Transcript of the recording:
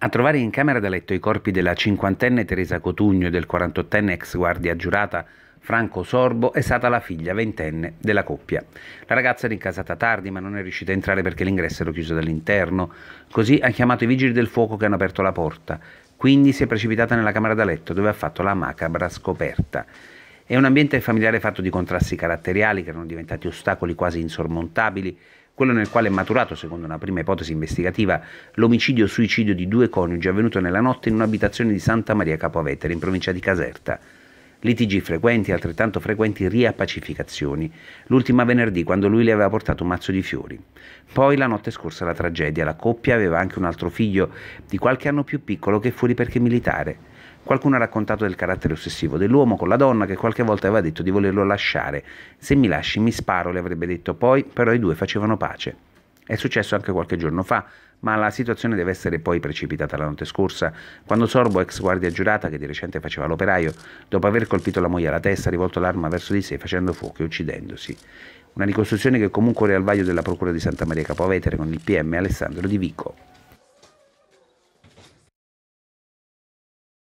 A trovare in camera da letto i corpi della cinquantenne Teresa Cotugno e del 48enne ex guardia giurata Franco Sorbo è stata la figlia ventenne della coppia. La ragazza era incasata tardi ma non è riuscita a entrare perché l'ingresso era chiuso dall'interno, così ha chiamato i vigili del fuoco che hanno aperto la porta, quindi si è precipitata nella camera da letto dove ha fatto la macabra scoperta. È un ambiente familiare fatto di contrasti caratteriali che erano diventati ostacoli quasi insormontabili, quello nel quale è maturato, secondo una prima ipotesi investigativa, l'omicidio-suicidio di due coniugi avvenuto nella notte in un'abitazione di Santa Maria Capovetere, in provincia di Caserta. Litigi frequenti e altrettanto frequenti riappacificazioni, l'ultima venerdì quando lui le aveva portato un mazzo di fiori. Poi la notte scorsa la tragedia, la coppia aveva anche un altro figlio di qualche anno più piccolo che fuori perché militare. Qualcuno ha raccontato del carattere ossessivo dell'uomo con la donna che qualche volta aveva detto di volerlo lasciare. Se mi lasci mi sparo, le avrebbe detto poi, però i due facevano pace. È successo anche qualche giorno fa, ma la situazione deve essere poi precipitata la notte scorsa, quando Sorbo, ex guardia giurata che di recente faceva l'operaio, dopo aver colpito la moglie alla testa, ha rivolto l'arma verso di sé facendo fuoco e uccidendosi. Una ricostruzione che comunque era al vaglio della Procura di Santa Maria Capovetere con il PM Alessandro Di Vico.